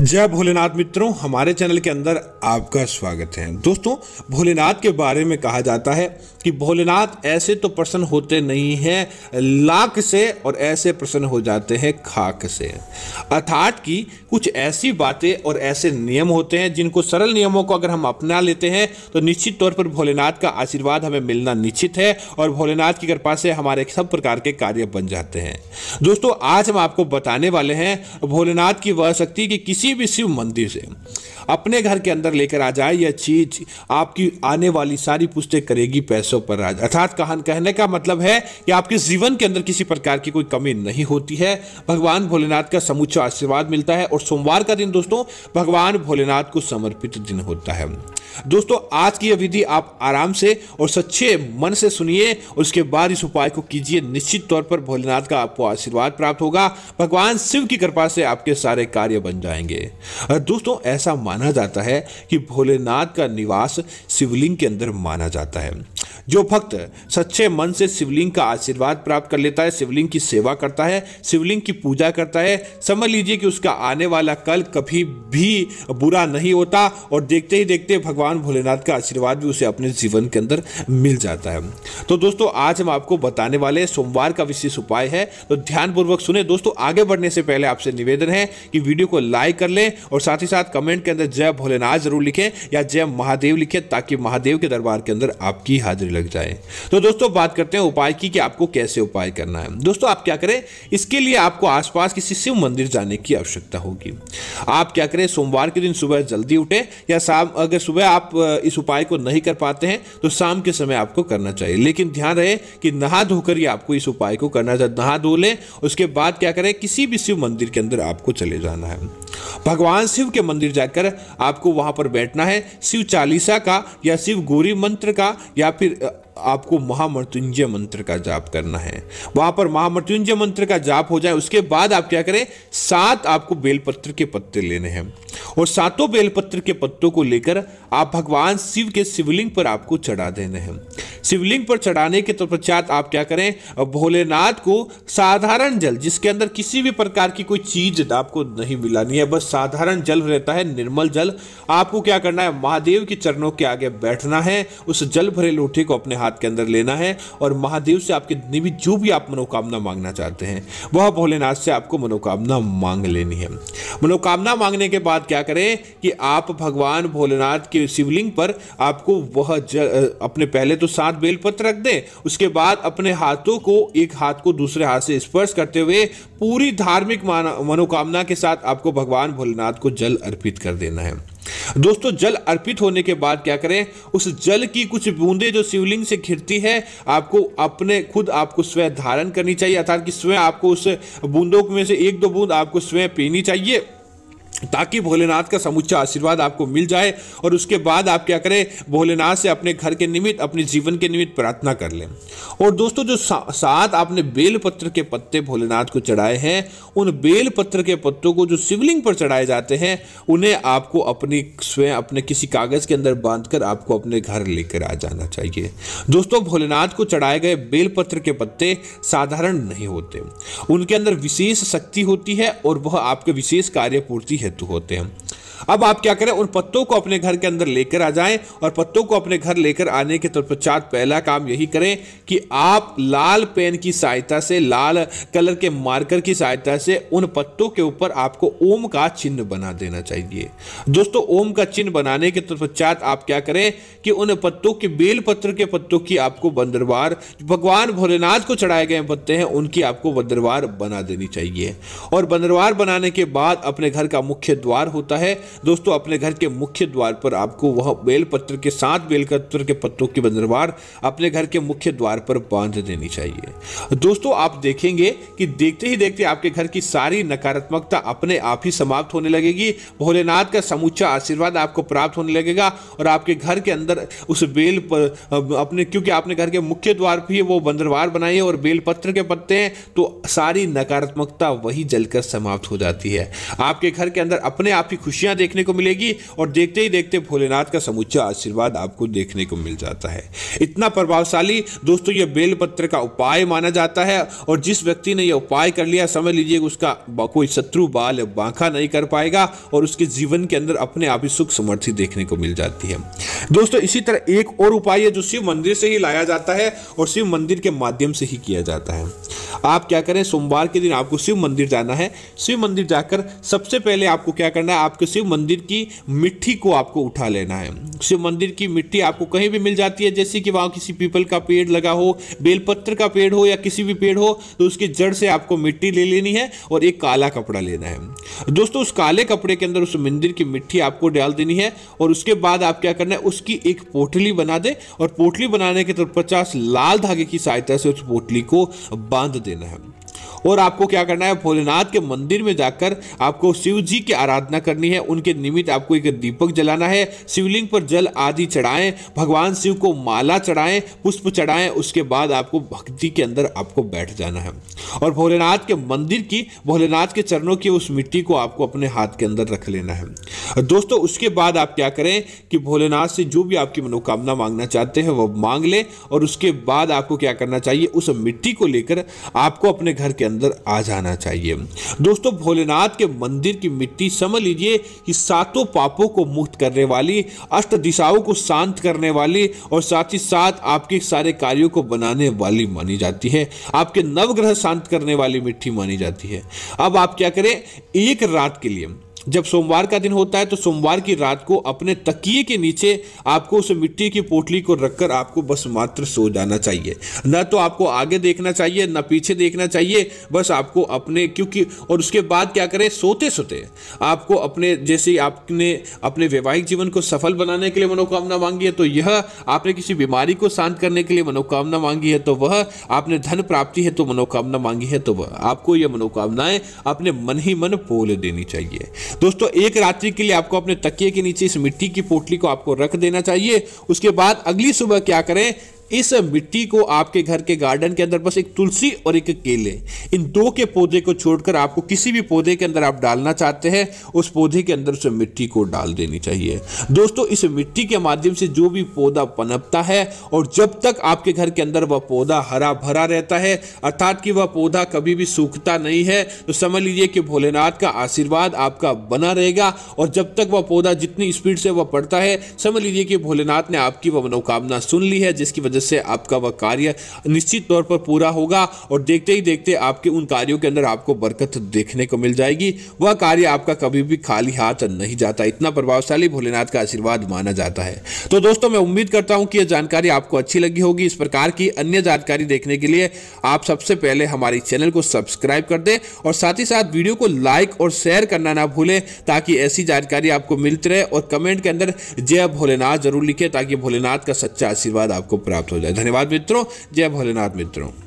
जय भोलेनाथ मित्रों हमारे चैनल के अंदर आपका स्वागत है दोस्तों भोलेनाथ के बारे में कहा जाता है कि भोलेनाथ ऐसे तो प्रसन्न होते नहीं हैं लाख से और ऐसे प्रसन्न हो जाते हैं खाक से अर्थात कि कुछ ऐसी बातें और ऐसे नियम होते हैं जिनको सरल नियमों को अगर हम अपना लेते हैं तो निश्चित तौर पर भोलेनाथ का आशीर्वाद हमें मिलना निश्चित है और भोलेनाथ की कृपा से हमारे सब प्रकार के कार्य बन जाते हैं दोस्तों आज हम आपको बताने वाले हैं भोलेनाथ की वह शक्ति कि किसी किसी भी शिव मंदिर से अपने घर के अंदर लेकर आ जाए यह चीज आपकी आने वाली सारी पुष्टि करेगी पैसों पर राज अर्थात कहान कहने का मतलब है कि आपके जीवन के अंदर किसी प्रकार की कोई कमी नहीं होती है भगवान भोलेनाथ का समुचा आशीर्वाद मिलता है और सोमवार का दिन दोस्तों भगवान भोलेनाथ को समर्पित दिन होता है दोस्तों आज की यह विधि आप आराम से और सच्चे मन से सुनिए और उसके बाद इस उपाय को कीजिए निश्चित तौर पर भोलेनाथ का आपको आशीर्वाद प्राप्त होगा भगवान शिव की कृपा से आपके सारे कार्य बन जाएंगे और दोस्तों ऐसा माना जाता है कि भोलेनाथ का निवास शिवलिंग के अंदर माना जाता है जो भक्त सच्चे मन से शिवलिंग का आशीर्वाद प्राप्त कर लेता है शिवलिंग की सेवा करता है शिवलिंग की पूजा करता है समझ लीजिए कि उसका आने वाला कल कभी भी बुरा नहीं होता और देखते ही देखते भगवान भोलेनाथ का आशीर्वाद भी उसे अपने जीवन के अंदर मिल जाता है तो दोस्तों आज हम आपको बताने वाले सोमवार का विशेष उपाय है तो ध्यानपूर्वक सुने दोस्तों आगे बढ़ने से पहले आपसे निवेदन है कि वीडियो को लाइक कर लें और साथ ही साथ कमेंट के अंदर जय भोलेनाथ जरूर लिखें या जय महादेव लिखें ताकि महादेव के दरबार के अंदर आपकी हाजिरी लग जाए तो दोस्तों बात करते हैं उपाय की कि आपको कैसे उपाय करना है दोस्तों आप क्या करें इसके लिए आपको आसपास किसी शिव मंदिर जाने की आवश्यकता होगी आप क्या करें सोमवार के दिन सुबह जल्दी उठे या शाम अगर सुबह आप इस उपाय को नहीं कर पाते हैं तो शाम के समय आपको करना चाहिए लेकिन ध्यान रहे कि नहा धोकर ही आपको इस उपाय को करना चाहिए नहा धो लें उसके बाद क्या करें किसी भी शिव मंदिर के अंदर आपको चले जाना है भगवान शिव के मंदिर जाकर आपको वहां पर बैठना है शिव चालीसा का या शिव गोरी मंत्र का या फिर आपको महामृत्युंजय मंत्र का जाप करना है वहां पर महामृत्युंजय मंत्र का जाप हो जाए उसके बाद आप क्या करें सात आपको बेलपत्र के पत्ते लेने हैं और सातों बेलपत्र के पत्तों को लेकर आप भगवान शिव के शिवलिंग पर आपको चढ़ा देने हैं शिवलिंग पर चढ़ाने के तत्पश्चात आप क्या करें भोलेनाथ को साधारण जल जिसके अंदर किसी भी प्रकार की कोई चीज आपको नहीं मिलानी है बस साधारण जल रहता है निर्मल जल आपको क्या करना है महादेव के चरणों के आगे बैठना है उस जल भरे लोटे को अपने हाथ के अंदर लेना है और महादेव से आपके भी जो भी आप मनोकामना मांगना चाहते हैं वह भोलेनाथ से आपको मनोकामना मांग लेनी है मनोकामना मांगने के बाद क्या करें कि आप भगवान भोलेनाथ के शिवलिंग पर आपको वह जल अपने पहले तो सात हाथ बेलपत्र रख दें उसके बाद अपने हाथों को एक हाथ को दूसरे हाथ से स्पर्श करते हुए पूरी धार्मिक मनोकामना के साथ आपको भगवान भोलेनाथ को जल अर्पित कर देना है दोस्तों जल अर्पित होने के बाद क्या करें उस जल की कुछ बूंदे जो शिवलिंग से घिरती है आपको अपने खुद आपको स्वयं धारण करनी चाहिए अर्थात कि स्वयं आपको उस बूंदों में से एक दो बूंद आपको स्वयं पीनी चाहिए ताकि भोलेनाथ का समुच्चा आशीर्वाद आपको मिल जाए और उसके बाद आप क्या करें भोलेनाथ से अपने घर के निमित्त अपने जीवन के निमित्त प्रार्थना कर लें और दोस्तों जो साथ आपने बेलपत्र के पत्ते भोलेनाथ को चढ़ाए हैं उन बेलपत्र के पत्तों को जो शिवलिंग पर चढ़ाए जाते हैं उन्हें आपको अपनी स्वयं अपने किसी कागज़ के अंदर बांधकर आपको अपने घर लेकर आ जाना चाहिए दोस्तों भोलेनाथ को चढ़ाए गए बेलपत्र के पत्ते साधारण नहीं होते उनके अंदर विशेष शक्ति होती है और वह आपके विशेष कार्य पूर्ति हेतु होते हैं अब आप क्या करें उन पत्तों को अपने घर के अंदर लेकर आ जाएं और पत्तों को अपने घर लेकर आने के तत्पश्चात पहला काम यही करें कि आप लाल पेन की सहायता से लाल कलर के मार्कर की सहायता से उन पत्तों के ऊपर आपको ओम का चिन्ह बना देना चाहिए दोस्तों ओम का चिन्ह बनाने के तत्पश्चात आप क्या करें कि उन पत्तों के बेल पत्र के पत्तों की आपको बंदरवार भगवान भोलेनाथ को चढ़ाए गए पत्ते हैं उनकी आपको बंदरवार बना देनी चाहिए और बंदरवार बनाने के बाद अपने घर का मुख्य द्वार होता है दोस्तों अपने घर के मुख्य द्वार पर आपको वह बेलपत्र के साथ बेलपत्र के पत्तों की बंदरवार अपने घर के मुख्य द्वार पर बांध देनी चाहिए दोस्तों आप देखेंगे कि देखते ही देखते आपके घर की सारी नकारात्मकता अपने आप ही समाप्त होने लगेगी भोलेनाथ का समूचा आशीर्वाद आपको प्राप्त होने लगेगा और आपके घर के अंदर उस बेल पर अपने क्योंकि आपने घर के मुख्य द्वार पर वो बंदरवार बनाई है और बेलपत्र के पत्ते हैं तो सारी नकारात्मकता वही जलकर समाप्त हो जाती है आपके घर के अंदर अपने आप ही खुशियां पूजा देखने को मिलेगी और देखते ही देखते भोलेनाथ का समुचा आशीर्वाद आपको देखने को मिल जाता है इतना प्रभावशाली दोस्तों यह बेलपत्र का उपाय माना जाता है और जिस व्यक्ति ने यह उपाय कर लिया समझ लीजिए उसका कोई शत्रु बाल बांखा नहीं कर पाएगा और उसके जीवन के अंदर अपने आप ही सुख समृद्धि देखने को मिल जाती है दोस्तों इसी तरह एक और उपाय है जो शिव मंदिर से ही लाया जाता है और शिव मंदिर के माध्यम से ही किया जाता है आप क्या करें सोमवार के दिन आपको शिव मंदिर जाना है शिव मंदिर जाकर सबसे पहले आपको क्या करना है आपके शिव शिव मंदिर की मिट्टी को आपको उठा लेना है शिव मंदिर की मिट्टी आपको कहीं भी मिल जाती है जैसे कि वहाँ किसी पीपल का पेड़ लगा हो बेलपत्र का पेड़ हो या किसी भी पेड़ हो तो उसकी जड़ से आपको मिट्टी ले लेनी है और एक काला कपड़ा लेना है दोस्तों उस काले कपड़े के अंदर उस मंदिर की मिट्टी आपको डाल देनी है और उसके बाद आप क्या करना है उसकी एक पोटली बना दें और पोटली बनाने के तरफ पचास लाल धागे की सहायता से उस पोटली को बांध देना है और आपको क्या करना है भोलेनाथ के मंदिर में जाकर आपको शिव जी की आराधना करनी है उनके निमित्त आपको एक दीपक जलाना है शिवलिंग पर जल आदि चढ़ाएं भगवान शिव को माला चढ़ाएं पुष्प चढ़ाएं उसके बाद आपको भक्ति के अंदर आपको बैठ जाना है और भोलेनाथ के मंदिर की भोलेनाथ के चरणों की उस मिट्टी को आपको अपने हाथ के अंदर रख लेना है दोस्तों उसके बाद आप क्या करें कि भोलेनाथ से जो भी आपकी मनोकामना मांगना चाहते हैं वह मांग लें और उसके बाद आपको क्या करना चाहिए उस मिट्टी को लेकर आपको अपने घर के अंदर अंदर आ जाना चाहिए दोस्तों भोलेनाथ के मंदिर की मिट्टी समझ लीजिए कि सातों पापों को मुक्त करने वाली अष्ट दिशाओं को शांत करने वाली और साथ ही साथ आपके सारे कार्यों को बनाने वाली मानी जाती है आपके नवग्रह शांत करने वाली मिट्टी मानी जाती है अब आप क्या करें एक रात के लिए जब सोमवार का दिन होता है तो सोमवार की रात को अपने तकिए के नीचे आपको उस मिट्टी की पोटली को रखकर आपको बस मात्र सो जाना चाहिए ना तो आपको आगे देखना चाहिए ना पीछे देखना चाहिए बस आपको अपने क्योंकि और उसके बाद क्या करें सोते सोते आपको अपने जैसे आपने अपने वैवाहिक जीवन को सफल बनाने के लिए मनोकामना मांगी है तो यह आपने किसी बीमारी को शांत करने के लिए मनोकामना मांगी है तो वह आपने धन प्राप्ति है तो मनोकामना मांगी है तो वह आपको यह मनोकामनाएं अपने मन ही मन बोल देनी चाहिए दोस्तों एक रात्रि के लिए आपको अपने तकिए के नीचे इस मिट्टी की पोटली को आपको रख देना चाहिए उसके बाद अगली सुबह क्या करें इस मिट्टी को आपके घर के गार्डन के अंदर बस एक तुलसी और एक केले इन दो के पौधे को छोड़कर आपको किसी भी पौधे के अंदर आप डालना चाहते हैं उस पौधे के अंदर उस मिट्टी को डाल देनी चाहिए दोस्तों इस मिट्टी के माध्यम से जो भी पौधा पनपता है और जब तक आपके घर के अंदर वह पौधा हरा भरा रहता है अर्थात कि वह पौधा कभी भी सूखता नहीं है तो समझ लीजिए कि भोलेनाथ का आशीर्वाद आपका बना रहेगा और जब तक वह पौधा जितनी स्पीड से वह पड़ता है समझ लीजिए कि भोलेनाथ ने आपकी वह मनोकामना सुन ली है जिसकी वजह वजह से आपका वह कार्य निश्चित तौर पर पूरा होगा और देखते ही देखते आपके उन कार्यों के अंदर आपको बरकत देखने को मिल जाएगी वह कार्य आपका कभी भी खाली हाथ नहीं जाता इतना प्रभावशाली भोलेनाथ का आशीर्वाद माना जाता है तो दोस्तों मैं उम्मीद करता हूं कि यह जानकारी आपको अच्छी लगी होगी इस प्रकार की अन्य जानकारी देखने के लिए आप सबसे पहले हमारे चैनल को सब्सक्राइब कर दें और साथ ही साथ वीडियो को लाइक और शेयर करना ना भूलें ताकि ऐसी जानकारी आपको मिलती रहे और कमेंट के अंदर जय भोलेनाथ जरूर लिखे ताकि भोलेनाथ का सच्चा आशीर्वाद आपको प्राप्त प्राप्त हो जाए धन्यवाद मित्रों जय भोलेनाथ मित्रों